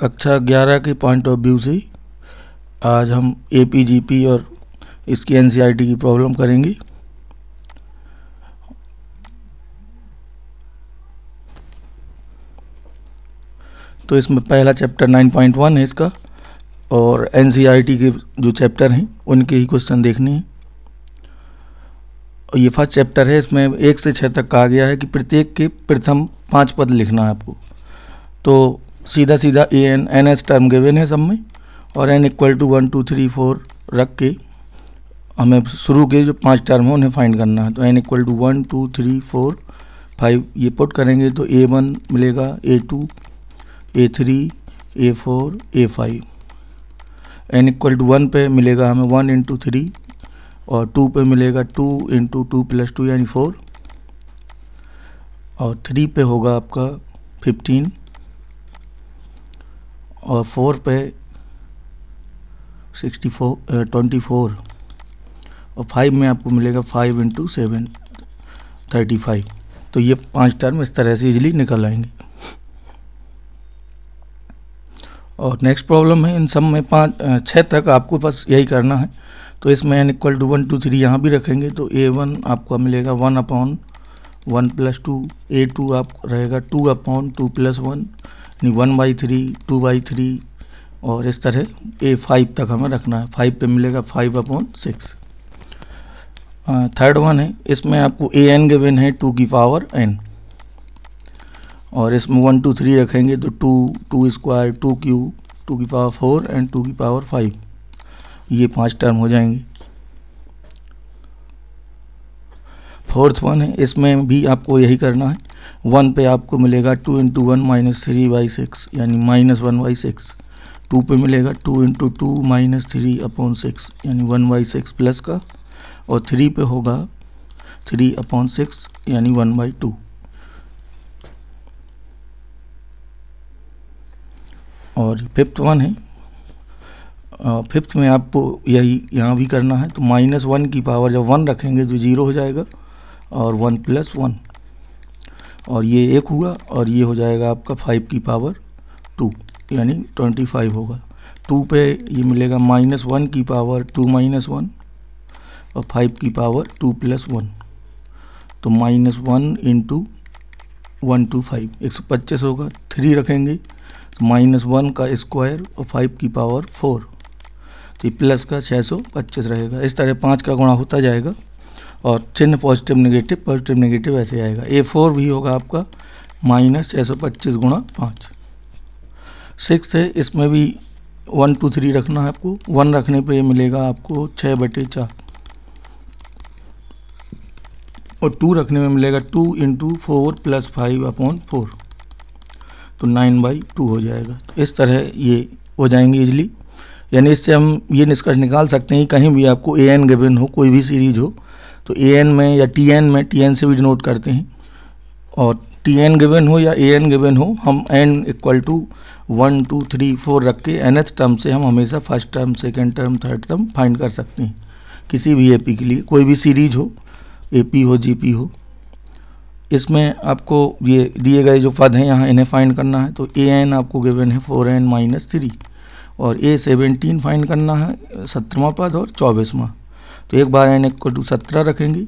कक्षा ग्यारह के पॉइंट ऑफ व्यू से आज हम ए पी जी पी और इसकी एन सी आर टी की प्रॉब्लम करेंगे तो इसमें पहला चैप्टर नाइन पॉइंट वन है इसका और एन सी आर टी के जो चैप्टर हैं उनके ही क्वेश्चन देखने हैं और ये फर्स्ट चैप्टर है इसमें एक से छः तक कहा गया है कि प्रत्येक के प्रथम पांच पद लिखना है आपको तो सीधा सीधा A N N S term given है सब में और N equal to one two three four रख के हमें शुरू के जो पांच टर्म हैं उन्हें फाइंड करना है तो N equal to one two three four five ये पुट करेंगे तो ए वन मिलेगा ए two A three A four A five N equal to one पे मिलेगा हमें वन इंटू थ्री और टू पे मिलेगा two into two plus two यानी फोर और थ्री पे होगा आपका फिफ्टीन और फोर पे सिक्सटी फोर ट्वेंटी फोर और फाइव में आपको मिलेगा five into seven thirty five तो ये पांच टर्म इस तरह से इजीली निकल आएंगे और नेक्स्ट प्रॉब्लम है इन सब में पाँच छः तक आपको बस यही करना है तो इसमें N equal to one two three यहाँ भी रखेंगे तो ए वन आपका मिलेगा one upon one plus two A two आप रहेगा two upon two plus one यानी one by three two by three और इस तरह ए फाइव तक हमें रखना है फाइव पे मिलेगा five upon six third one है इसमें आपको ए एन गिवन है टू की पावर एन और इसमें वन टू थ्री रखेंगे तो two two square two cube two की पावर फोर एंड टू की पावर फाइव ये पांच टर्म हो जाएंगे फोर्थ वन है इसमें भी आपको यही करना है वन पे आपको मिलेगा two into one minus three by six यानी minus one by six two पे मिलेगा two into two minus three upon six यानी वन बाई सिक्स प्लस का और थ्री पे होगा थ्री अपॉन सिक्स यानी वन बाई टू और फिफ्थ वन है फिफ्थ में आपको यही यहाँ भी करना है तो माइनस वन की पावर जब वन रखेंगे तो ज़ीरो हो जाएगा और वन प्लस वन और ये एक हुआ और ये हो जाएगा आपका फाइव की पावर टू यानी ट्वेंटी फाइव होगा टू पे ये मिलेगा माइनस वन की पावर टू माइनस वन और फाइव की पावर टू प्लस वन तो minus one into one two five एक सौ पच्चीस होगा थ्री रखेंगे तो माइनस वन का स्क्वायर और फाइव की पावर फोर तो प्लस का छः सौ पच्चीस रहेगा इस तरह पाँच का गुणा होता जाएगा और चिन्ह पॉजिटिव नेगेटिव पॉजिटिव नेगेटिव ऐसे आएगा ए फोर भी होगा आपका माइनस छः सौ पच्चीस गुणा पाँच सिक्स है इसमें भी वन टू थ्री रखना है आपको वन रखने पे ये मिलेगा आपको छः बटे चार और टू रखने में मिलेगा two into four plus five upon four तो नाइन बाई टू हो जाएगा तो इस तरह ये हो जाएंगे इजली यानी इससे हम ये निष्कर्ष निकाल सकते हैं कहीं भी आपको ए एन गिवन हो कोई भी सीरीज हो तो ए एन में या टी एन में टी एन से भी डिनोट करते हैं और टी एन गिवन हो या ए एन गिवन हो हम N equal to one two three four रख के एन एथ टर्म से हम हमेशा first term second term third term find कर सकते हैं किसी भी ए पी के लिए कोई भी सीरीज हो ए पी हो जी पी हो इसमें आपको ये दिए गए जो पद हैं यहाँ इन्हें फाइंड करना है तो ए एन आपको गिवन है फोर एन माइनस थ्री और ए सेवेंटीन फाइंड करना है सत्रहवा पद और चौबीसवा तो एक बार एन इक्वल टू सत्रह रखेंगे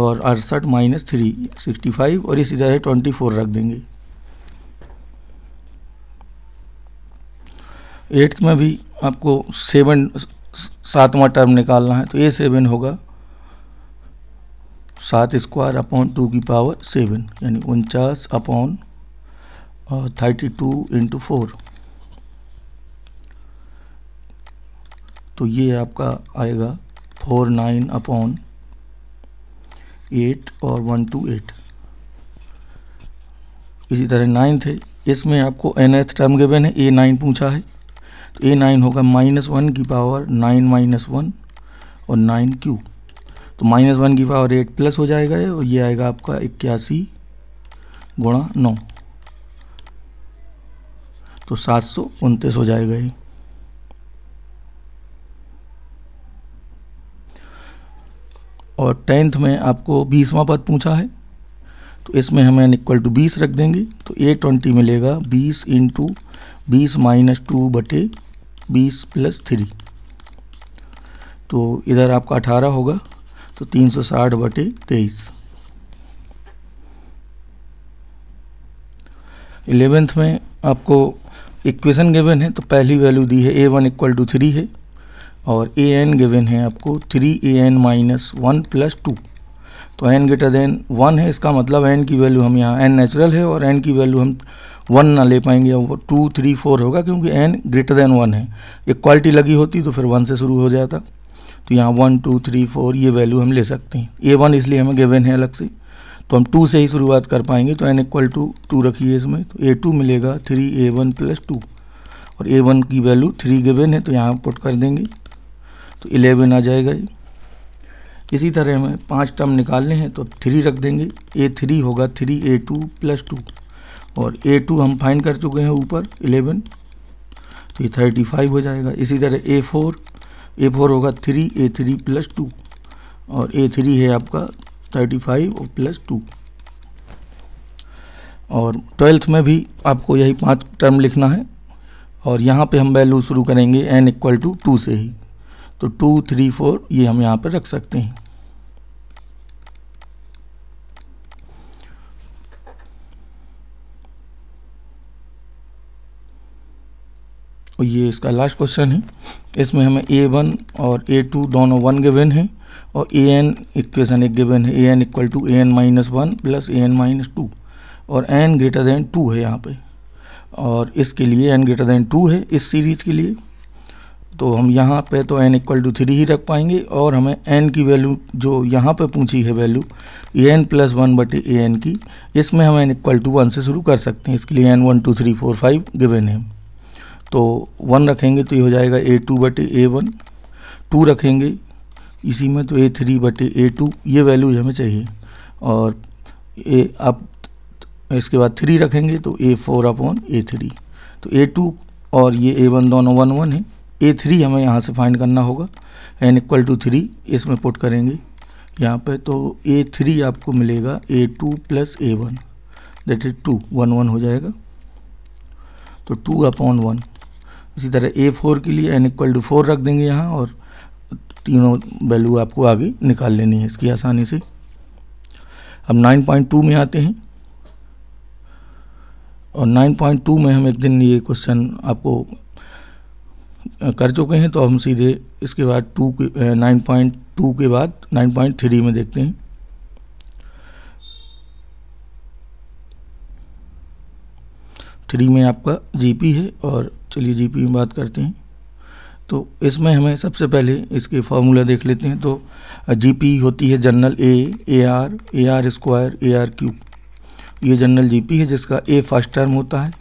और अड़सठ माइनस थ्री सिक्सटी फाइव और इसी तरह ट्वेंटी फोर रख देंगे एट्थ में भी आपको सेवन सातवां टर्म निकालना है तो ए सेवन होगा सात स्क्वायर अपॉन टू की पावर सेवन यानी उनचास upon thirty two into four तो ये आपका आएगा फोर नाइन अपॉन एट और वन टू एट इसी तरह नाइन्थ है इसमें आपको एन एथ टर्म गिवन है ए नाइन पूछा है तो ए नाइन होगा माइनस वन की पावर नाइन माइनस वन और नाइन क्यू तो माइनस वन की पावर एट प्लस हो जाएगा और ये आएगा आपका इक्यासी गुणा नौ तो सात सौ उनतीस हो जाएगा ये और टेंथ में आपको बीसवा पद पूछा है तो इसमें हम एन इक्वल टू बीस रख देंगे तो ए ट्वेंटी मिलेगा बीस इंटू बीस माइनस टू बटे बीस प्लस थ्री तो इधर आपका अठारह होगा तो तीन सौ साठ बटे तेईस इलेवेंथ में आपको इक्वेशन गिवन है तो पहली वैल्यू दी है a one equal to three है और ए एन गिवेन है आपको three a n minus one plus two तो एन ग्रेटर देन वन है इसका मतलब एन की वैल्यू हम यहाँ एन नेचुरल है और एन की वैल्यू हम वन ना ले पाएंगे अब टू थ्री फोर होगा क्योंकि एन ग्रेटर देन वन है एक क्वालिटी लगी होती तो फिर वन से शुरू हो जाता तो यहाँ वन टू थ्री फोर ये वैल्यू हम ले सकते हैं ए वन इसलिए हमें गिवन है अलग से तो हम टू से ही शुरुआत कर पाएंगे तो एन इक्वल टू टू रखिए इसमें तो ए टू मिलेगा three a one plus two और ए वन की वैल्यू थ्री गिवन है तो यहाँ पुट कर देंगे तो इलेवन आ जाएगा ये इसी तरह हमें पांच टर्म निकालने हैं तो थ्री रख देंगे ए थ्री होगा three a two plus two और ए टू हम फाइन कर चुके हैं ऊपर इलेवन तो ये थर्टी फाइव हो जाएगा इसी तरह ए फोर ए फोर होगा three a three plus two और ए थ्री है आपका थर्टी फाइव और प्लस टू और ट्वेल्थ में भी आपको यही पांच टर्म लिखना है और यहाँ पे हम वैल्यू शुरू करेंगे एन इक्वल टू टू से ही तो टू थ्री फोर ये हम यहाँ पर रख सकते हैं और ये इसका लास्ट क्वेश्चन है इसमें हमें ए वन और ए टू दोनों वन गिवन है और ए एन इक्वेशन एक गिवन है a n equal to a n minus one plus a n minus two और एन ग्रेटर देन टू है यहाँ पे और इसके लिए एन ग्रेटर देन टू है इस सीरीज के लिए तो हम यहाँ पे तो n इक्वल टू थ्री ही रख पाएंगे और हमें n की वैल्यू जो यहाँ पे पूछी है value a n plus one बटे ए एन की इसमें हम n इक्वल टू वन से शुरू कर सकते हैं इसके लिए n one two three four five given है तो वन रखेंगे तो ये हो जाएगा ए टू बटे ए वन टू रखेंगे इसी में तो ए थ्री बटे ए टू ये वैल्यू हमें चाहिए और ए अब इसके बाद थ्री रखेंगे तो a four upon a three तो ए टू और ये ए वन दोनों वन वन है ए थ्री हमें यहाँ से फाइंड करना होगा एन इक्वल टू थ्री इसमें पुट करेंगे यहाँ पे तो ए थ्री आपको मिलेगा ए two plus a one that is two one one हो जाएगा तो टू अपॉन वन इसी तरह ए फोर के लिए एन इक्वल टू फोर रख देंगे यहाँ और तीनों वैल्यू आपको आगे निकाल लेनी है इसकी आसानी से अब नाइन पॉइंट टू में आते हैं और नाइन पॉइंट टू में हम एक दिन ये क्वेश्चन आपको कर चुके हैं तो हम सीधे इसके बाद टू के नाइन पॉइंट टू के बाद नाइन पॉइंट थ्री में देखते हैं थ्री में आपका जीपी है और चलिए जीपी में बात करते हैं तो इसमें हमें सबसे पहले इसके फार्मूला देख लेते हैं तो जीपी होती है general a a r a r square a r cube ये जनरल जीपी है जिसका ए फर्स्ट टर्म होता है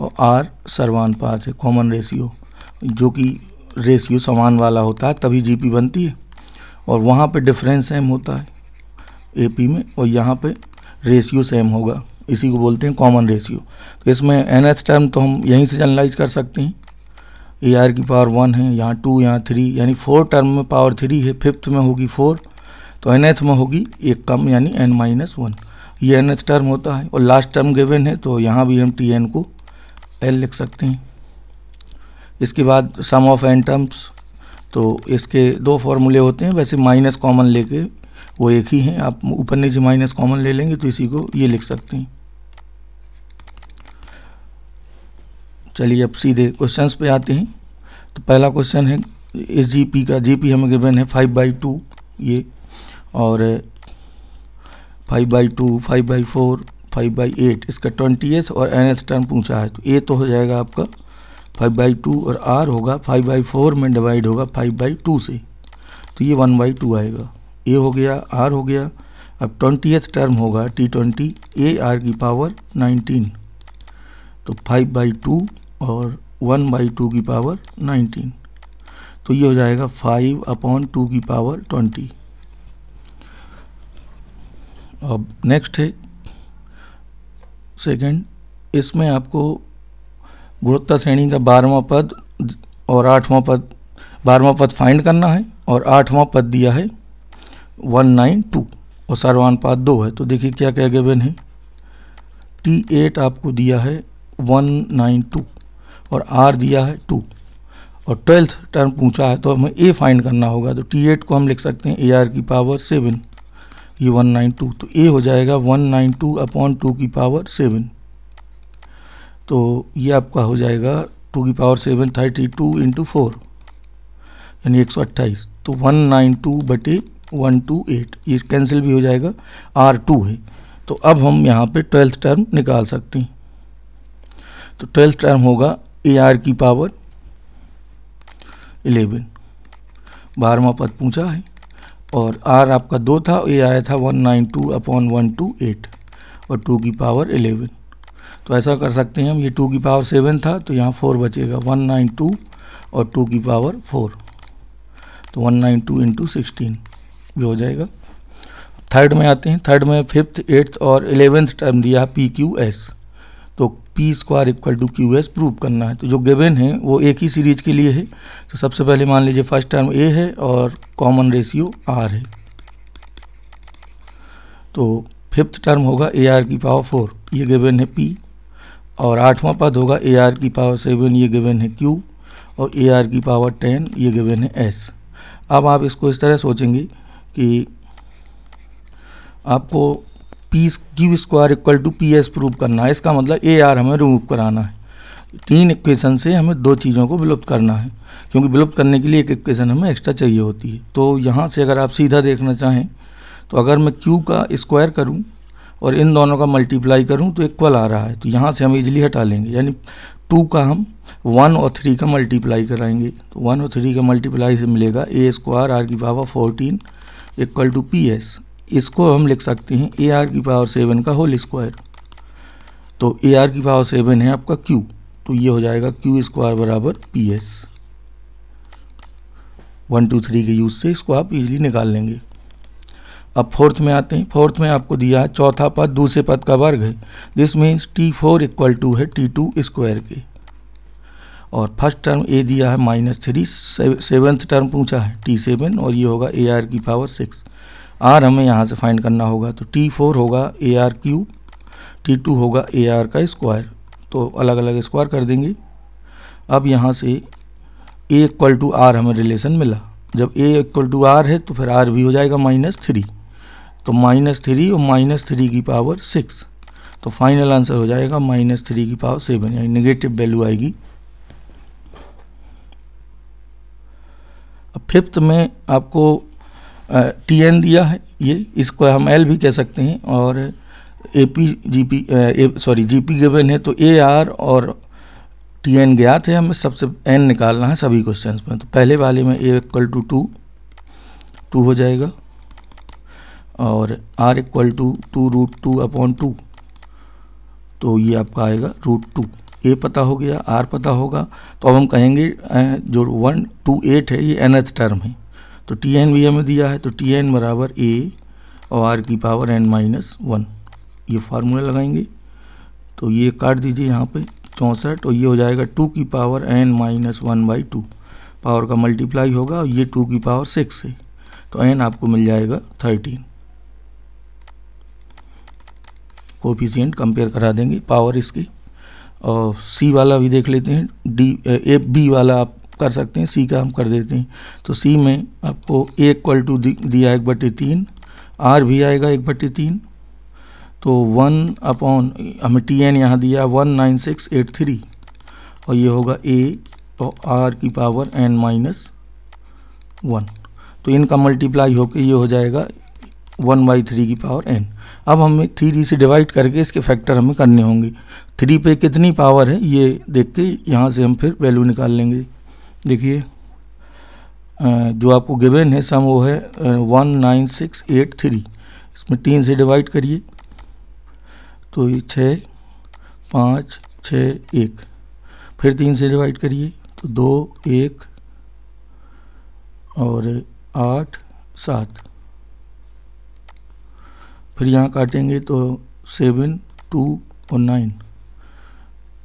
और आर सर्वानुपात है कॉमन रेशियो जो कि रेशियो समान वाला होता है तभी जीपी बनती है और वहाँ पे डिफरेंस सेम होता है एपी में और यहाँ पे रेशियो सेम होगा इसी को बोलते हैं कॉमन रेशियो तो इसमें एन एच टर्म तो हम यहीं से जनरलाइज कर सकते हैं ए आर की पावर वन है यहाँ टू यहाँ थ्री यानी फोर टर्म में पावर थ्री है फिफ्थ में होगी फोर तो एन एच में होगी एक कम यानी एन माइनस वन ये एन एच टर्म होता है और लास्ट टर्म गिवन है तो यहाँ भी हम टी एन को एल लिख सकते हैं इसके बाद सम ऑफ एन टर्म्स तो इसके दो फार्मूले होते हैं वैसे माइनस कॉमन लेके वो एक ही हैं आप ऊपर नीचे माइनस कॉमन ले लेंगे तो इसी को ये लिख सकते हैं चलिए अब सीधे क्वेश्चंस पे आते हैं तो पहला क्वेश्चन है एस जी पी का जी पी हमें गिवन है फाइव बाई टू ये और five by two five by four five by eight इसका ट्वेंटी एस और एन एस टर्म पूछा है तो ए तो हो जाएगा आपका फाइव बाई टू और आर होगा फाइव बाई फोर में डिवाइड होगा फाइव बाई टू से तो ये वन बाई टू आएगा ए हो गया आर हो गया अब ट्वेंटी एथ टर्म होगा टी ट्वेंटी ए आर की पावर नाइनटीन तो फाइव बाई टू और वन बाई टू की पावर नाइनटीन तो ये हो जाएगा फाइव अपॉन टू की पावर ट्वेंटी अब नेक्स्ट है सेकंड इसमें आपको गुणवत्ता श्रेणी का बारहवा पद और आठवां पद बारहवां पद फाइंड करना है और आठवां पद दिया है वन नाइन टू और सर्वानुपात दो है तो देखिए क्या क्या गिवन है टी एट आपको दिया है वन नाइन टू और आर दिया है टू और ट्वेल्थ टर्म पूछा है तो हमें ए फाइंड करना होगा तो टी एट को हम लिख सकते हैं ए आर की पावर सेवन ये 192 तो ए हो जाएगा 192 अपॉन टू की पावर सेवन तो ये आपका हो जाएगा टू की power seven thirty two into four यानी एक सौ अट्ठाईस तो वन नाइन टू बटे वन टू एट ये कैंसिल भी हो जाएगा आर टू है तो अब हम यहाँ पे ट्वेल्थ टर्म निकाल सकते हैं तो ट्वेल्थ टर्म होगा ए आर की पावर इलेवन बारहवा पद पूछा है और आर आपका दो था ये आया था one nine two upon one two eight और टू की पावर एलेवन तो ऐसा कर सकते हैं हम ये टू की पावर सेवन था तो यहाँ फोर बचेगा वन नाइन टू और टू की पावर फोर तो one nine two into sixteen भी हो जाएगा थर्ड में आते हैं थर्ड में फिफ्थ एट्थ और एलेवेंथ टर्म दिया p q s p square equal to q s prove करना है तो जो गेवेन है वो एक ही सीरीज के लिए है तो सबसे पहले मान लीजिए फर्स्ट टर्म ए है और कॉमन रेशियो आर है तो फिफ्थ टर्म होगा ए आर की पावर फोर ये गिवन है पी और आठवां पद होगा ए आर की पावर सेवन ये गिवन है क्यू और ए आर की पावर टेन ये गिवन है एस अब आप इसको इस तरह सोचेंगे कि आपको p q square equal to p s prove करना है इसका मतलब ए आर हमें रिमूव कराना है तीन इक्वेशन से हमें दो चीज़ों को विलुप्त करना है क्योंकि विलुप्त करने के लिए एक इक्वेशन हमें एक्स्ट्रा चाहिए होती है तो यहाँ से अगर आप सीधा देखना चाहें तो अगर मैं क्यू का स्क्वायर करूँ और इन दोनों का मल्टीप्लाई करूँ तो इक्वल आ रहा है तो यहाँ से हम इजिली हटा लेंगे यानी टू का हम वन और थ्री का मल्टीप्लाई कराएंगे तो वन और थ्री का मल्टीप्लाई से मिलेगा ए स्क्वायर आर की power fourteen equal to p s इसको हम लिख सकते हैं ए आर की पावर सेवन का होल स्क्वायर तो ए आर की पावर सेवन है आपका क्यू तो ये हो जाएगा क्यू स्क्वायर बराबर p s one two three के यूज़ से इसको आप इजीली निकाल लेंगे अब फोर्थ में आते हैं फोर्थ में आपको दिया है चौथा पद दूसरे पद का वर्ग है this means t four equal to है टी टू स्क्वायर के और फर्स्ट टर्म ए दिया है माइनस थ्री सेवेंथ टर्म पूछा है टी सेवन और ये होगा ए आर की पावर सिक्स आर हमें यहाँ से फाइंड करना होगा तो टी फोर होगा a r cube t two होगा ए आर का स्क्वायर तो अलग अलग स्क्वायर कर देंगे अब यहाँ से ए इक्वल टू आर हमें रिलेशन मिला जब ए इक्वल टू आर है तो फिर आर भी हो जाएगा माइनस थ्री तो माइनस थ्री और माइनस थ्री की पावर सिक्स तो फाइनल आंसर हो जाएगा माइनस थ्री की पावर सेवन यानी नेगेटिव वैल्यू आएगी अब फिफ्थ में आपको टी एन दिया है ये इसको हम एल भी कह सकते हैं और A P G P sorry G P given है तो ए आर और टी एन गया है हमें सबसे एन निकालना है सभी क्वेश्चन में तो पहले वाले में a equal to two two हो जाएगा और r equal to two root two upon two तो ये आपका आएगा रूट टू ए पता हो गया आर पता होगा तो अब हम कहेंगे जो वन टू एट है ये एन एच टर्म है तो टी एन भी हमें दिया है तो टी एन बराबर ए और आर की पावर एन माइनस वन ये फार्मूला लगाएंगे तो ये काट दीजिए यहाँ पे चौंसठ और ये हो जाएगा टू की power n minus one by two power का मल्टीप्लाई होगा और ये टू की पावर सिक्स है तो एन आपको मिल जाएगा थर्टीन कोफिशियंट कंपेयर करा देंगे पावर इसकी और सी वाला भी देख लेते हैं डी एफ बी वाला आप कर सकते हैं सी का हम कर देते हैं तो सी में आपको ए इक्वल टू दिया एक बटे तीन आर भी आएगा एक बटे तीन तो वन अपॉन हमें टी एन यहाँ दिया one nine six eight three और ये होगा ए और आर की पावर एन माइनस वन तो इनका मल्टीप्लाई होकर ये हो जाएगा वन बाई थ्री की पावर एन अब हमें थ्री से डिवाइड करके इसके फैक्टर हमें करने होंगे थ्री पे कितनी पावर है ये देख के यहाँ से हम फिर वैल्यू निकाल लेंगे देखिए जो आपको गिवन है सम वो है one nine six eight three इसमें तीन से डिवाइड करिए तो ये छः पाँच छः एक फिर तीन से डिवाइड करिए तो दो एक और आठ सात फिर यहाँ काटेंगे तो सेवन टू और नाइन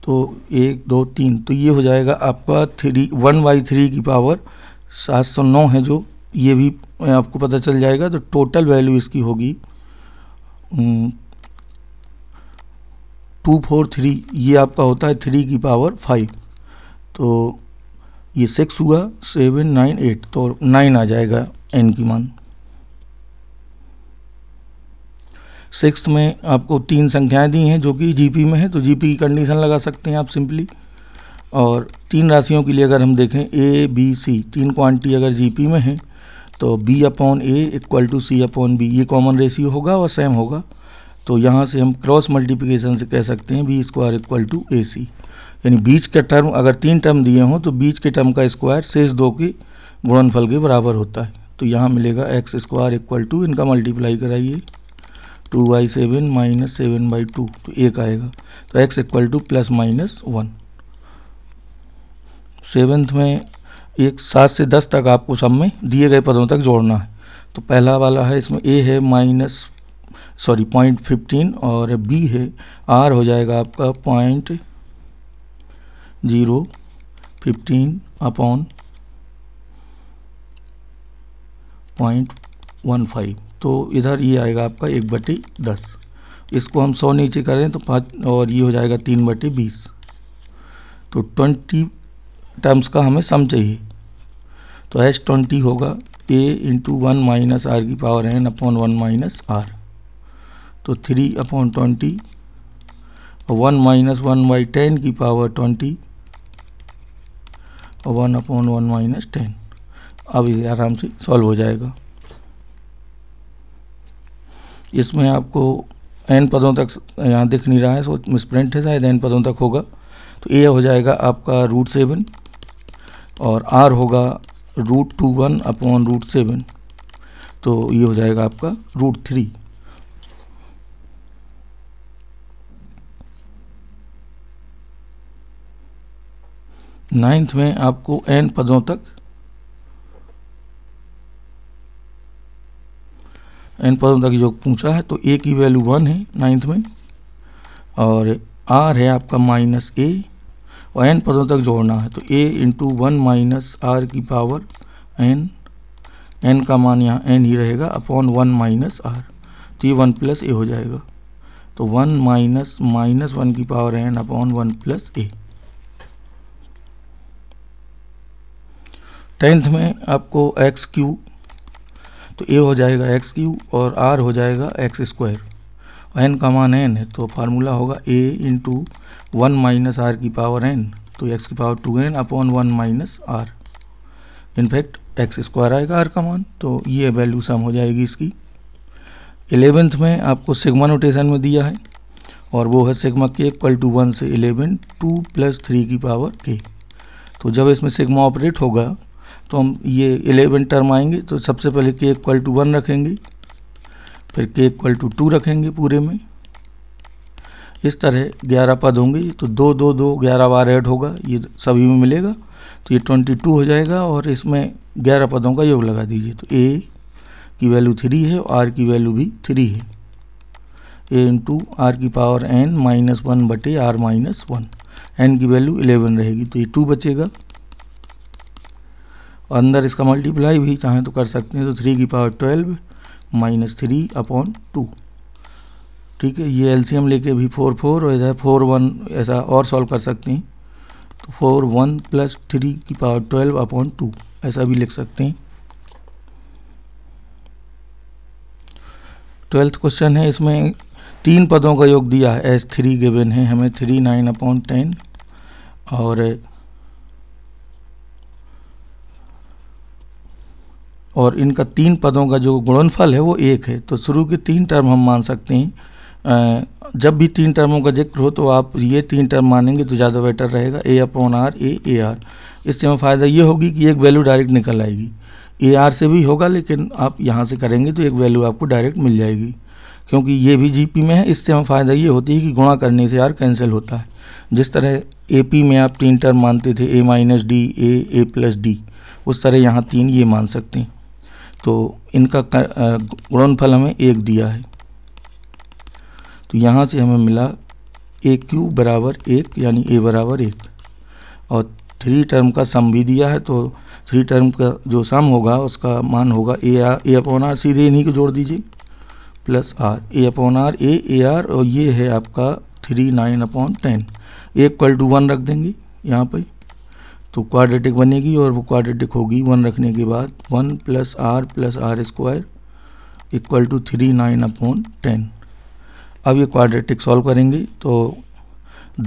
तो एक दो तीन तो ये हो जाएगा आपका थ्री वन बाई थ्री की पावर सात सौ नौ है जो ये भी आपको पता चल जाएगा तो टोटल वैल्यू इसकी होगी टू फोर थ्री ये आपका होता है थ्री की पावर फाइव तो ये सिक्स हुआ सेवन नाइन एट तो नाइन आ जाएगा एन की मान सिक्स में आपको तीन संख्याएं दी हैं जो कि जीपी में है तो जीपी की कंडीशन लगा सकते हैं आप सिंपली और तीन राशियों के लिए अगर हम देखें ए बी सी तीन क्वांटिटी अगर जीपी में है तो b upon a equal to c upon b ये कॉमन रेशियो होगा और सेम होगा तो यहाँ से हम क्रॉस मल्टीप्लिकेशन से कह सकते हैं b square equal to a c यानी बीच का टर्म अगर तीन टर्म दिए हों तो बीच के टर्म का स्क्वायर शेष दो के गुणनफल के बराबर होता है तो यहाँ मिलेगा एक्स स्क्वायर इक्वल टू इनका मल्टीप्लाई कराइए two by seven minus seven by two तो एक आएगा तो x equal to plus minus one seventh में एक सात से दस तक आपको सब में दिए गए पदों तक जोड़ना है तो पहला वाला है इसमें ए है माइनस सॉरी पॉइंट फिफ्टीन और बी है आर हो जाएगा आपका point zero fifteen upon point one five तो इधर ये आएगा आपका एक बटी दस इसको हम सौ नीचे करें तो पाँच और ये हो जाएगा तीन बटी बीस तो ट्वेंटी टर्म्स का हमें सम चाहिए तो एच ट्वेंटी होगा a into one minus r की power n upon one minus r तो थ्री अपॉन ट्वेंटी और one minus one by ten की पावर ट्वेंटी और one upon one minus ten अब ये आराम से सॉल्व हो जाएगा इसमें आपको एन पदों तक यहाँ दिख नहीं रहा है सो मिसप्रिंट है शायद एन पदों तक होगा तो ए हो जाएगा आपका रूट सेवन और आर होगा root two one upon root seven तो ये हो जाएगा आपका रूट थ्री नाइन्थ में आपको एन पदों तक एन पदों तक योग पूछा है तो ए की वैल्यू वन है नाइन्थ में और आर है आपका माइनस ए और एन पदों तक जोड़ना है तो a into one minus r की पावर एन एन का मान यहाँ एन ही रहेगा अपॉन वन माइनस आर तो ये वन प्लस ए हो जाएगा तो वन माइनस माइनस वन की power n upon one plus a tenth में आपको एक्स क्यू तो ए हो जाएगा एक्स क्यू और आर हो जाएगा एक्स स्क्वायर एन का मान एन है तो फार्मूला होगा a into one minus r की पावर एन तो एक्स की power two n upon one minus r in fact x square आएगा आर का मान तो ये वैल्यू सम हो जाएगी इसकी एलेवेंथ में आपको सिग्मा नोटेशन में दिया है और वो है sigma k equal to one से एलेवन टू प्लस थ्री की पावर के तो जब इसमें सिग्मा ऑपरेट होगा तो हम ये इलेवन टर्म आएंगे तो सबसे पहले के इक्वल टू वन रखेंगे फिर के इक्वल टू टू रखेंगे पूरे में इस तरह ग्यारह पद होंगे तो दो दो दो ग्यारह बार ऐड होगा ये सभी में मिलेगा तो ये ट्वेंटी टू हो जाएगा और इसमें ग्यारह पदों का योग लगा दीजिए तो ए की वैल्यू थ्री है और आर की वैल्यू भी थ्री है ए इंटू आर की पावर एन माइनस वन बटे आर माइनस वन एन की वैल्यू इलेवन रहेगी तो ये टू बचेगा अंदर इसका मल्टीप्लाई भी चाहें तो कर सकते हैं तो थ्री की power twelve minus three upon two ठीक है ये एलसीएम लेके भी फोर फोर और इधर फोर वन ऐसा और सॉल्व कर सकते हैं तो फोर वन प्लस थ्री की पावर ट्वेल्व अपॉन टू ऐसा भी लिख सकते हैं ट्वेल्थ क्वेश्चन है इसमें तीन पदों का योग दिया है एस थ्री गिवेन है हमें थ्री नाइन अपॉन टेन और और इनका तीन पदों का जो गुणनफल है वो एक है तो शुरू के तीन टर्म हम मान सकते हैं जब भी तीन टर्मों का जिक्र हो तो आप ये तीन टर्म मानेंगे तो ज़्यादा बेटर रहेगा a upon r a a r इससे हमें फ़ायदा ये होगी कि एक वैल्यू डायरेक्ट निकल आएगी ए आर से भी होगा लेकिन आप यहाँ से करेंगे तो एक वैल्यू आपको डायरेक्ट मिल जाएगी क्योंकि ये भी पी में है इससे हमें फ़ायदा ये होती है कि गुणा करने से आर कैंसिल होता है जिस तरह पी में आप तीन टर्म मानते थे a minus d a a plus d उस तरह यहाँ तीन ये मान सकते हैं तो इनका गुणनफल हमें एक दिया है तो यहाँ से हमें मिला ए क्यू बराबर एक यानी ए बराबर एक और थ्री टर्म का सम भी दिया है तो थ्री टर्म का जो सम होगा उसका मान होगा a r a upon r सीधे इन्हीं को जोड़ दीजिए plus r a upon r a a r और ये है आपका three nine upon ten equal to one रख देंगे यहाँ पर तो क्वाड्रेटिक बनेगी और वो क्वाड्रेटिक होगी वन रखने के बाद one plus r plus r square equal to three nine upon ten अब ये क्वाड्रेटिक सॉल्व करेंगे तो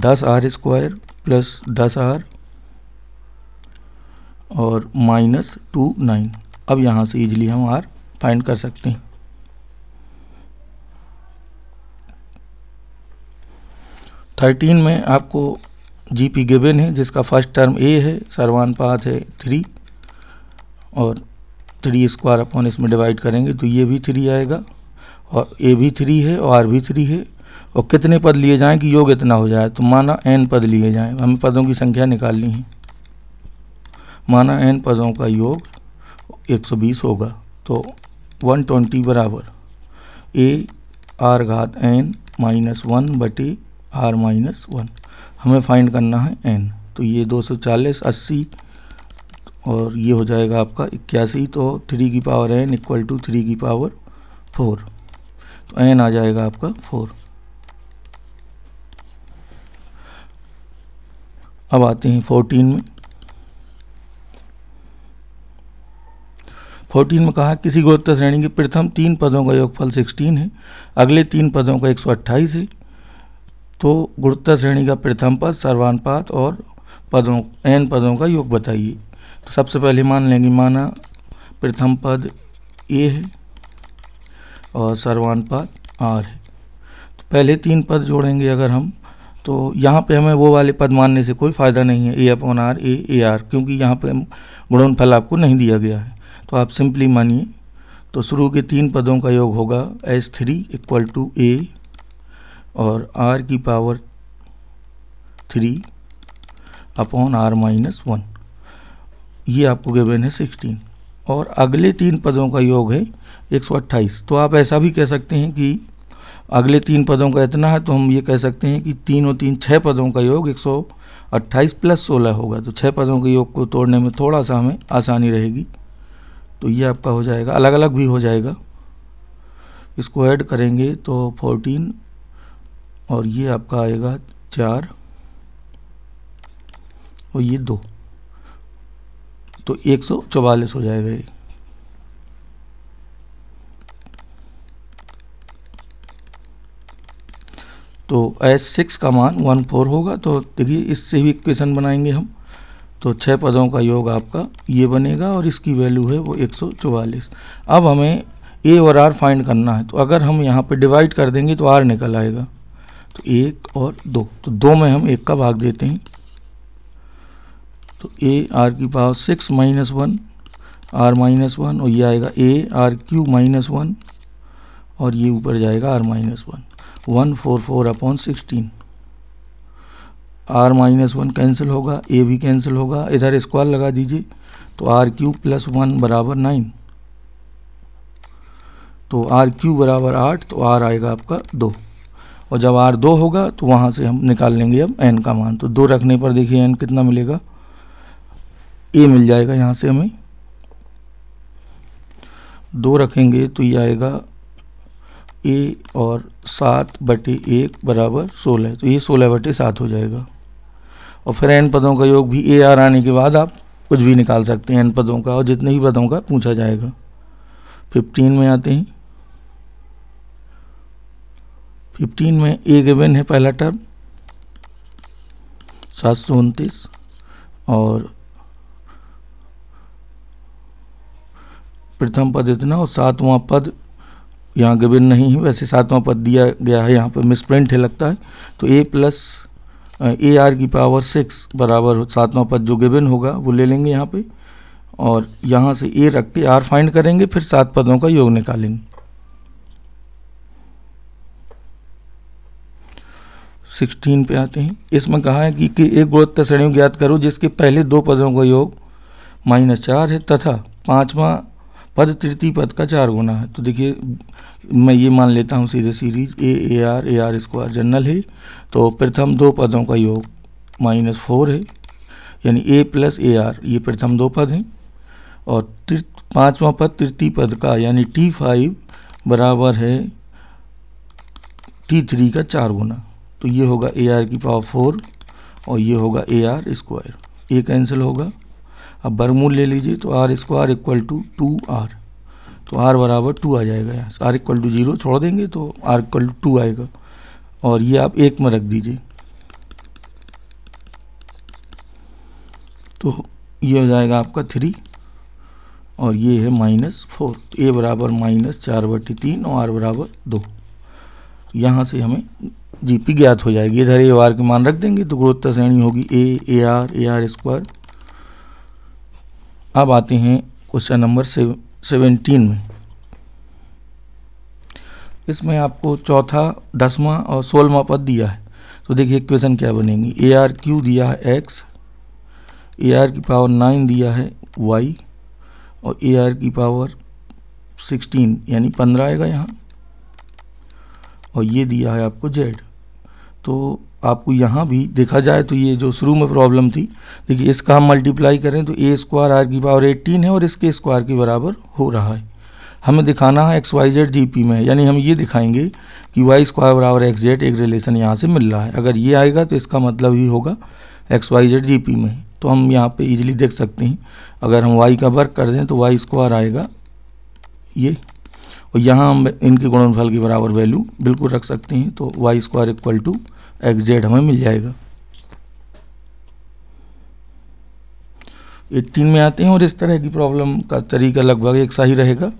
दस आर स्क्वायर प्लस दस आर और माइनस टू नाइन अब यहाँ से इजीली हम आर फाइंड कर सकते हैं थर्टीन में आपको जी पी गिबन है जिसका फर्स्ट टर्म ए है सर्वान पाथ है थ्री और थ्री स्क्वायर अपॉन इसमें डिवाइड करेंगे तो ये भी थ्री आएगा और ए भी थ्री है और आर भी थ्री है और कितने पद लिए जाएं कि योग इतना हो जाए तो माना एन पद लिए जाएं हमें पदों की संख्या निकालनी है माना एन पदों का योग 120 होगा तो 120 बराबर ए आर घात एन माइनस वन बटे आर माइनस वन हमें फाइंड करना है एन तो ये दो सौ चालीस अस्सी और ये हो जाएगा आपका इक्यासी तो थ्री की power n equal to three की पावर फोर तो एन आ जाएगा आपका फोर अब आते हैं फोर्टीन में फोर्टीन में कहा किसी गोत्र श्रेणी के प्रथम तीन पदों का योगफल सिक्सटीन है अगले तीन पदों का एक सौ अट्ठाईस है तो गुणोत्तर श्रेणी का प्रथम पद सर्वानुपात और पदों एन पदों का योग बताइए तो सबसे पहले मान लेंगे माना प्रथम पद ए है और सर्वानुपात आर है तो पहले तीन पद जोड़ेंगे अगर हम तो यहाँ पे हमें वो वाले पद मानने से कोई फ़ायदा नहीं है ए अपन आर ए ए आर क्योंकि यहाँ पे गुणनफल आपको नहीं दिया गया है तो आप सिंपली मानिए तो शुरू के तीन पदों का योग होगा S three equal to a और आर की power three upon r minus one ये आपको गिवन है सिक्सटीन और अगले तीन पदों का योग है एक सौ अट्ठाईस तो आप ऐसा भी कह सकते हैं कि अगले तीन पदों का इतना है तो हम ये कह सकते हैं कि तीन और तीन छः पदों का योग एक सौ अट्ठाईस प्लस सोलह होगा तो छः पदों के योग को तोड़ने में थोड़ा सा हमें आसानी रहेगी तो ये आपका हो जाएगा अलग अलग भी हो जाएगा इसको ऐड करेंगे तो फोर्टीन और ये आपका आएगा चार और ये दो तो एक सौ चौवालीस हो जाएगा ये तो एस सिक्स का मान वन फोर होगा तो देखिए इससे भी इक्वेशन बनाएंगे हम तो छः पदों का योग आपका ये बनेगा और इसकी वैल्यू है वो एक सौ अब हमें ए और आर फाइंड करना है तो अगर हम यहाँ पे डिवाइड कर देंगे तो आर निकल आएगा तो एक और दो तो दो में हम एक का भाग देते हैं तो ए आर की power six minus one r minus one और ये आएगा a r q minus one और ये ऊपर जाएगा r minus one one four four upon sixteen r minus one cancel होगा ए भी कैंसिल होगा इधर स्क्वायर लगा दीजिए तो आर क्यू प्लस वन बराबर नाइन तो आर क्यू बराबर आठ तो आर आएगा आपका दो और जब आर दो होगा तो वहाँ से हम निकाल लेंगे अब एन का मान तो दो रखने पर देखिए एन कितना मिलेगा ए मिल जाएगा यहाँ से हमें दो रखेंगे तो ये आएगा ए और सात बटे एक बराबर सोलह तो ये सोलह बटे सात हो जाएगा और फिर एन पदों का योग भी ए आर आने के बाद आप कुछ भी निकाल सकते हैं एन पदों का और जितने भी पदों का पूछा जाएगा फिफ्टीन में आते हैं फिफ्टीन में ए गिवन है पहला टर्म सात सौ उनतीस और प्रथम पद इतना और सातवां पद यहाँ गिवन नहीं है वैसे सातवां पद दिया गया है यहाँ पर मिसप्रिंट है लगता है तो ए प्लस ए आर की पावर सिक्स बराबर सातवां पद जो गिवन होगा वो ले लेंगे यहाँ पे और यहाँ से ए रख के आर फाइंड करेंगे फिर सात पदों का योग निकालेंगे सिक्सटीन पे आते हैं इसमें कहा है कि, कि एक गुणोत्तर श्रेणी ज्ञात करो जिसके पहले दो पदों का योग माइनस चार है तथा पाँचवा पद तृतीय पद का चार गुना है तो देखिए मैं ये मान लेता हूँ सीधे series a a r a r square general है तो प्रथम दो पदों का योग माइनस फोर है यानी ए प्लस ए आर ये प्रथम दो पद हैं और पाँचवा पद तृतीय पद का यानी टी फाइव बराबर है टी थ्री का चार गुना तो ये होगा ए आर की पावर फोर और ये होगा a r square a cancel होगा अब बरमूल ले लीजिए तो r square equal to two r तो आर बराबर टू आ जाएगा यहाँ आर इक्वल टू जीरो छोड़ देंगे तो आर इक्वल टू टू आएगा और ये आप एक में रख दीजिए तो ये हो जाएगा आपका थ्री और ये है माइनस फोर तो ए बराबर माइनस चार बटी तीन और आर बराबर दो यहाँ से हमें जीपी ज्ञात हो जाएगी इधर ए आर के मान रख देंगे तो गुणोत्तर श्रेणी होगी a a r a r square अब आते हैं क्वेश्चन नंबर सेवेंटीन में इसमें आपको चौथा दसवां और सोलवा पद दिया है तो देखिए क्वेश्चन क्या बनेंगी ए आर क्यू दिया है एक्स ए आर की पावर नाइन दिया है वाई और ए आर की पावर सिक्सटीन यानी पंद्रह आएगा यहाँ और ये दिया है आपको जेड तो आपको यहाँ भी देखा जाए तो ये जो शुरू में प्रॉब्लम थी देखिए इसका हम मल्टीप्लाई करें तो ए स्क्वायर आर की पावर एट्टीन है और इसके स्क्वायर के बराबर हो रहा है हमें दिखाना है x y z G P में यानी हम ये दिखाएंगे कि वाई स्क्वायर बराबर एक्स जेड एक रिलेशन यहाँ से मिल रहा है अगर ये आएगा तो इसका मतलब ही होगा x y z G P में तो हम यहाँ पर ईजिली देख सकते हैं अगर हम वाई का वर्क कर दें तो वाई स्क्वायर आएगा ये और यहाँ हम इनके गुणनफल के बराबर वैल्यू बिल्कुल रख सकते हैं तो y square equal to x z हमें मिल जाएगा एट्टीन में आते हैं और इस तरह की प्रॉब्लम का तरीका लगभग एक सा ही रहेगा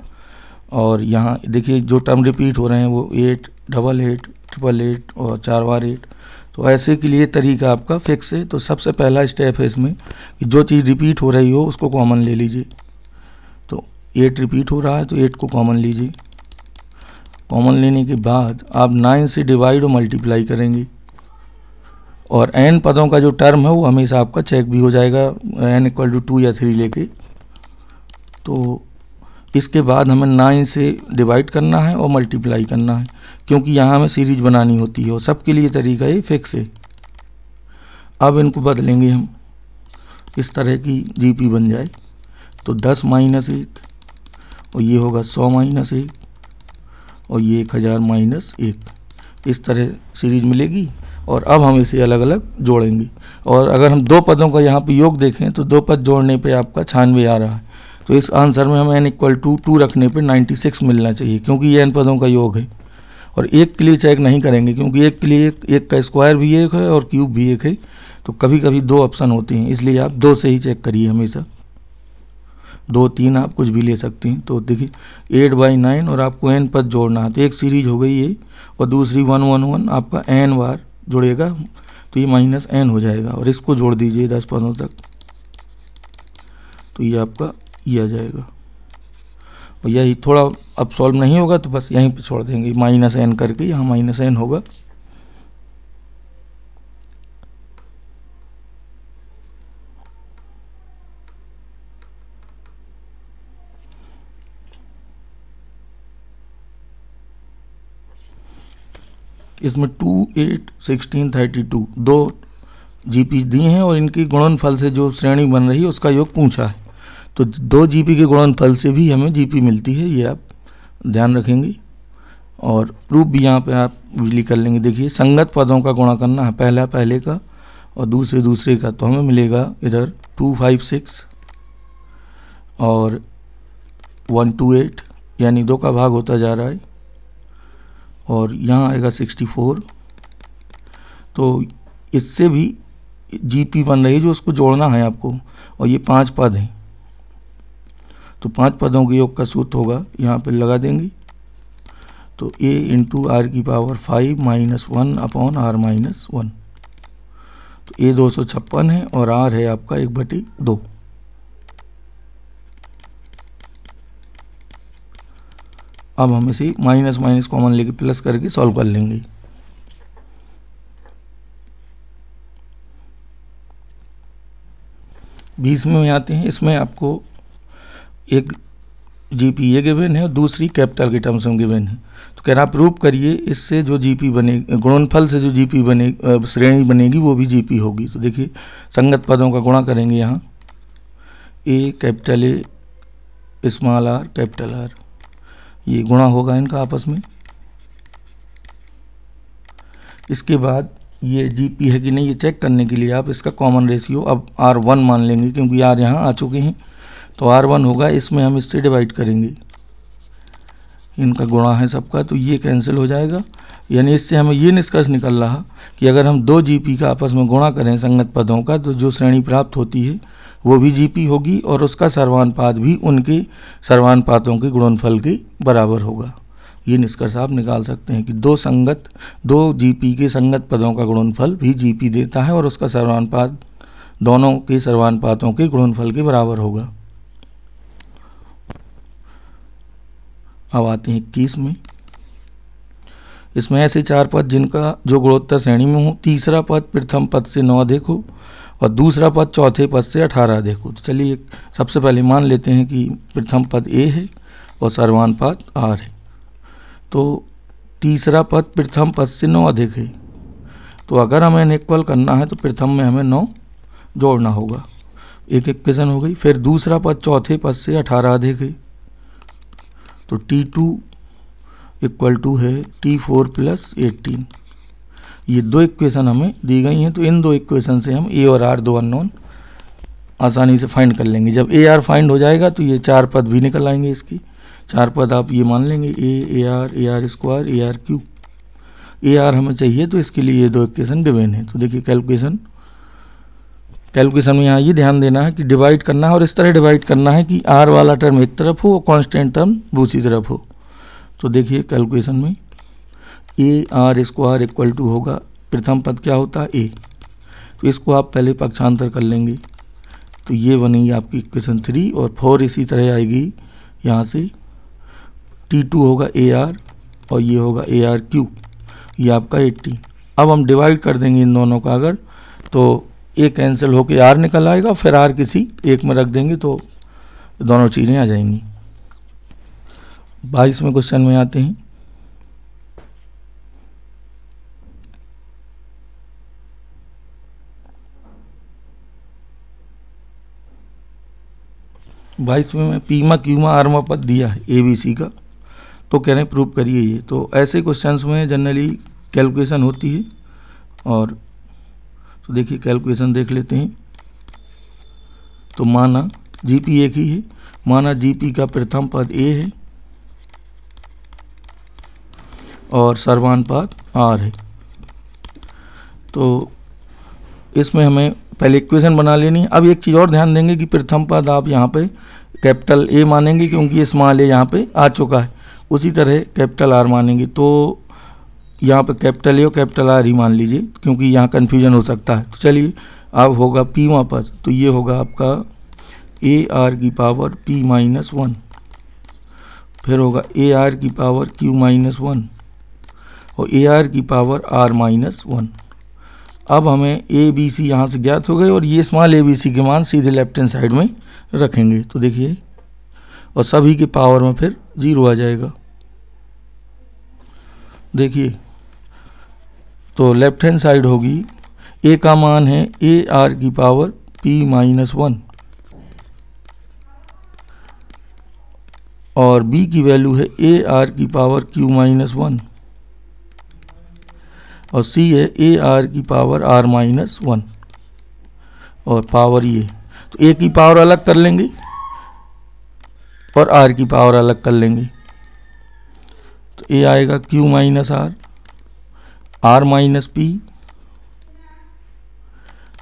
और यहाँ देखिए जो टर्म रिपीट हो रहे हैं वो eight double eight triple eight और चार बार एट तो ऐसे के लिए तरीका आपका फिक्स है तो सबसे पहला स्टेप है इसमें कि जो चीज़ रिपीट हो रही हो उसको कॉमन ले लीजिए तो एट रिपीट हो रहा है तो एट को कॉमन लीजिए कॉमन लेने के बाद आप नाइन से डिवाइड और मल्टीप्लाई करेंगे और एन पदों का जो टर्म है वो हमेशा आपका चेक भी हो जाएगा एन इक्वल टू टू या थ्री लेके तो इसके बाद हमें नाइन से डिवाइड करना है और मल्टीप्लाई करना है क्योंकि यहाँ हमें सीरीज बनानी होती है और सबके लिए तरीका ये फिक्स है अब इनको बदलेंगे हम इस तरह की जी बन जाए तो दस माइनस एक और ये होगा सौ माइनस एक और ये एक हज़ार माइनस एक इस तरह सीरीज मिलेगी और अब हम इसे अलग अलग जोड़ेंगे और अगर हम दो पदों का यहाँ पे योग देखें तो दो पद जोड़ने पे आपका छानवे आ रहा है तो इस आंसर में हमें एन इक्वल टू टू रखने पे 96 मिलना चाहिए क्योंकि ये एन पदों का योग है और एक के लिए चेक नहीं करेंगे क्योंकि एक के लिए एक, एक का स्क्वायर भी एक है और क्यूब भी एक है तो कभी कभी दो ऑप्शन होते हैं इसलिए आप दो से ही चेक करिए हमेशा दो तीन आप कुछ भी ले सकते हैं तो देखिए एट बाई नाइन और आपको एन पद जोड़ना है तो एक सीरीज हो गई है और दूसरी वन वन वन आपका एन बार जोड़िएगा तो ये माइनस एन हो जाएगा और इसको जोड़ दीजिए दस पंद्रह तक तो ये आपका ये आ जाएगा और यही थोड़ा अब सॉल्व नहीं होगा तो बस यहीं पे छोड़ देंगे माइनस एन करके यहाँ माइनस एन होगा इसमें two eight sixteen thirty two दो जीपी दिए हैं और इनकी गुणनफल से जो श्रेणी बन रही है उसका योग पूछा है तो दो जीपी के गुणनफल से भी हमें जीपी मिलती है ये आप ध्यान रखेंगे और प्रूफ भी यहाँ पे आप बिजली कर लेंगे देखिए संगत पदों का गुणा करना है पहला पहले का और दूसरे दूसरे का तो हमें मिलेगा इधर टू फाइव सिक्स और वन टू एट यानी दो का भाग होता जा रहा है और यहाँ आएगा 64 तो इससे भी जी पी बन रही है जो उसको जोड़ना है आपको और ये पांच पद हैं तो पांच पदों के योग का सूत्र होगा यहाँ पे लगा देंगे तो ए इंटू आर की power five minus one upon r minus one तो ए दो सौ छप्पन है और आर है आपका एक बटी दो अब हम इसी माइनस माइनस कॉमन लेके प्लस करके सॉल्व कर लेंगे बीस में आते हैं इसमें आपको एक जीपी ये गिवन है और दूसरी कैपिटल के टर्म्स में गिवन है तो कह रहा आप प्रूव करिए इससे जो जीपी बने गुणनफल से जो जीपी बने श्रेणी बनेगी वो भी जीपी होगी तो देखिए संगत पदों का गुणा करेंगे यहाँ a capital A small r capital R ये गुणा होगा इनका आपस में इसके बाद ये जी पी है कि नहीं ये चेक करने के लिए आप इसका कॉमन रेशियो अब आर वन मान लेंगे क्योंकि आर यहाँ आ चुके हैं तो आर वन होगा इसमें हम इससे डिवाइड करेंगे इनका गुणा है सबका तो ये कैंसिल हो जाएगा यानी इससे हमें ये निष्कर्ष निकल रहा कि अगर हम दो जीपी का आपस में गुणा करें संगत पदों का तो जो श्रेणी प्राप्त होती है वो भी जीपी होगी और उसका सर्वानुपात भी उनके सर्वानुपातों के गुणनफल के बराबर होगा ये निष्कर्ष आप निकाल सकते हैं कि दो संगत दो जीपी के संगत पदों का गुणनफल भी जीपी देता है और उसका सर्वानुपात दोनों के सर्वानुपातों के गुणनफल के बराबर होगा अब आते हैं इक्कीस में इसमें ऐसे चार पद जिनका जो गुणोत्तर श्रेणी में हो तीसरा पद प्रथम पद से नौ अधिक हो और दूसरा पद चौथे पद से अठारह देखो तो चलिए सबसे पहले मान लेते हैं कि प्रथम पद ए है और सर्वान पद आर है तो तीसरा पद प्रथम पद से नौ अधिक है तो अगर हमें इक्वल करना है तो प्रथम में हमें नौ जोड़ना होगा एक एक क्वेश्चन हो गई फिर दूसरा पद चौथे पद से अठारह अधिक है तो टी टू इक्वल टू है टी फोर प्लस एट्टीन ये दो इक्वेशन हमें दी गई हैं तो इन दो इक्वेशन से हम ए और आर दो अननोन आसानी से फाइंड कर लेंगे जब ए आर फाइंड हो जाएगा तो ये चार पद भी निकल आएंगे इसकी चार पद आप ये मान लेंगे a a r a r square a r cube a r हमें चाहिए तो इसके लिए ये दो इक्वेशन गिवेन है तो देखिए कैलकुलेशन कैलकुलेशन में यहाँ ये ध्यान देना है कि डिवाइड करना है और इस तरह डिवाइड करना है कि आर वाला टर्म एक तरफ हो और कॉन्स्टेंट टर्म दूसरी तरफ हो तो देखिए कैलकुलेशन में a r square equal to होगा प्रथम पद क्या होता है ए तो इसको आप पहले पक्षांतर कर लेंगे तो ये बनेगी आपकी इक्वेशन थ्री और फोर इसी तरह आएगी यहाँ से टी टू होगा ए आर और ये होगा ए आर क्यू ये आपका एट्टी अब हम डिवाइड कर देंगे इन दोनों का अगर तो ए कैंसिल होकर आर निकल आएगा फिर आर किसी एक में रख देंगे तो दोनों चीज़ें आ जाएंगी बाईस में क्वेश्चन में आते हैं बाईसवें में पीमा क्यूमा आर्मा पद दिया है एबीसी का तो कह रहे हैं प्रूव करिए ये तो ऐसे क्वेश्चन में जनरली कैलकुलेशन होती है और तो देखिए कैलकुलेशन देख लेते हैं तो माना जीपी एक ही है माना जीपी का प्रथम पद ए है और सर्वान पद आर है तो इसमें हमें पहले इक्वेशन बना लेनी अब एक चीज़ और ध्यान देंगे कि प्रथम पद आप यहाँ पे कैपिटल ए मानेंगे क्योंकि ये स्मॉल ए यहाँ पे आ चुका है उसी तरह कैपिटल आर मानेंगे तो यहाँ पे कैपिटल ए और कैपिटल आर ही मान लीजिए क्योंकि यहाँ कन्फ्यूजन हो सकता है तो चलिए अब होगा पी वहाँ पर तो ये होगा आपका ए आर की पावर पी माइनस वन फिर होगा ए आर की पावर क्यू माइनस वन और ए आर की पावर आर माइनस वन अब हमें ए बी सी यहाँ से ज्ञात हो गए और ये स्मॉल ए बी सी के मान सीधे लेफ्ट हैंड साइड में रखेंगे तो देखिए और सभी के पावर में फिर ज़ीरो आ जाएगा देखिए तो लेफ्ट हैंड साइड होगी ए का मान है ए आर की पावर पी माइनस वन और बी की वैल्यू है ए आर की पावर क्यू माइनस वन और सी है ए आर की पावर आर माइनस वन और पावर ये तो ए की पावर अलग कर लेंगे और आर की पावर अलग कर लेंगे तो ए आएगा q minus r r minus p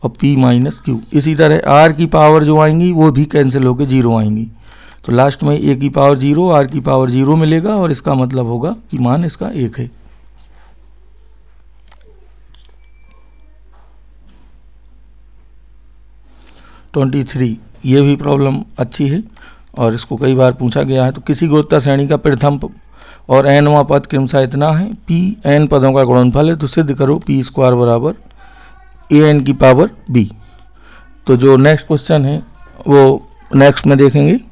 और पी माइनस क्यू इसी तरह आर की पावर जो आएंगी वो भी कैंसिल होकर जीरो आएंगी तो लास्ट में ए की पावर जीरो आर की पावर जीरो मिलेगा और इसका मतलब होगा कि मान इसका एक है ट्वेंटी थ्री ये भी प्रॉब्लम अच्छी है और इसको कई बार पूछा गया है तो किसी गोत्ता श्रेणी का प्रथम और एनवा पद क्रमशः इतना है पी एन पदों का गुणनफल है तो सिद्ध करो पी स्क्वायर बराबर ए एन की पावर बी तो जो नेक्स्ट क्वेश्चन है वो नेक्स्ट में देखेंगे